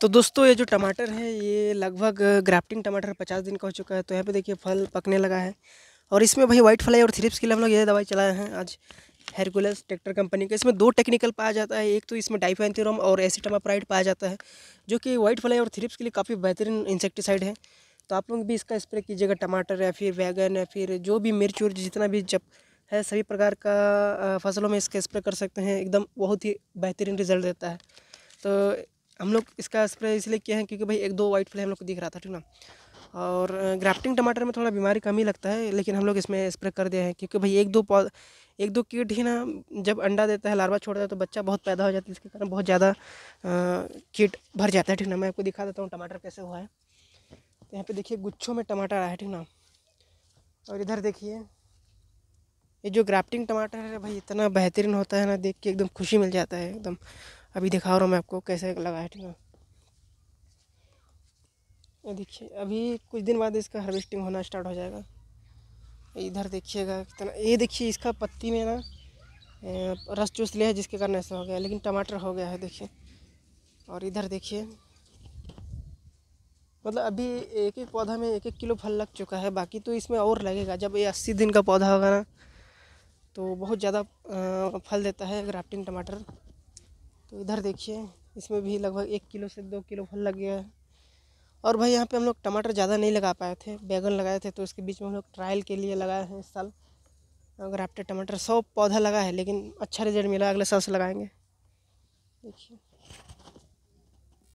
तो दोस्तों ये जो टमाटर है ये लगभग ग्राफ्टिंग टमाटर पचास दिन का हो चुका है तो यहाँ पे देखिए फल पकने लगा है और इसमें भाई व्हाइट फ्लाई और थ्रिप्स के लिए हम लोग ये दवाई चलाए हैं आज हेरकुलस ट्रैक्टर कंपनी का इसमें दो टेक्निकल पाया जाता है एक तो इसमें डाइफेंथेरम और एसिटमाप्राइड पाया जाता है जो कि व्हाइट फ्लाई और थ्रिप्स के लिए काफ़ी बेहतरीन इंसेक्टिसाइड है तो आप लोग भी इसका स्प्रे कीजिएगा टमाटर या फिर वैगन या फिर जो भी मिर्च उर्च जितना भी जब है सभी प्रकार का फसलों में इसका स्प्रे कर सकते हैं एकदम बहुत ही बेहतरीन रिजल्ट देता है तो हम लोग इसका स्प्रे इसलिए किया है क्योंकि भाई एक दो वाइट फ्लाई हम लोग को दिख रहा था ठीक ना और ग्राफ्टिंग टमाटर में थोड़ा बीमारी कम ही लगता है लेकिन हम लोग इसमें स्प्रे कर दिया है क्योंकि भाई एक दो एक दो कीट ही ना जब अंडा देता है लार्वा छोड़ता है तो बच्चा बहुत पैदा हो जाता है इसके कारण बहुत ज़्यादा कीट भर जाता है ठीक ना मैं आपको दिखा देता हूँ टमाटर कैसे हुआ है तो यहाँ पे देखिए गुच्छों में टमाटर आया है ठीक ना और इधर देखिए ये जो ग्राफ्टिंग टमाटर है भाई इतना बेहतरीन होता है ना देख के एकदम खुशी मिल जाता है एकदम अभी दिखा रहा हूँ मैं आपको कैसे लगाया ठीक है देखिए अभी कुछ दिन बाद इसका हार्वेस्टिंग होना स्टार्ट हो जाएगा इधर देखिएगा कितना ये देखिए इसका पत्ती में ना रस चूस लिया है जिसके कारण ऐसा हो गया लेकिन टमाटर हो गया है देखिए और इधर देखिए मतलब अभी एक एक पौधा में एक एक किलो फल लग चुका है बाकी तो इसमें और लगेगा जब ये अस्सी दिन का पौधा होगा ना तो बहुत ज़्यादा फल देता है ग्राफ्टिंग टमाटर तो इधर देखिए इसमें भी लगभग एक किलो से दो किलो फल लग गया है और भाई यहाँ पे हम लोग टमाटर ज़्यादा नहीं लगा पाए थे बैगन लगाए थे तो उसके बीच में हम लोग ट्रायल के लिए लगाए हैं इस साल अगर आपटे टमाटर सौ पौधा लगा है लेकिन अच्छा रिजल्ट मिला अगले साल से लगाएंगे देखिए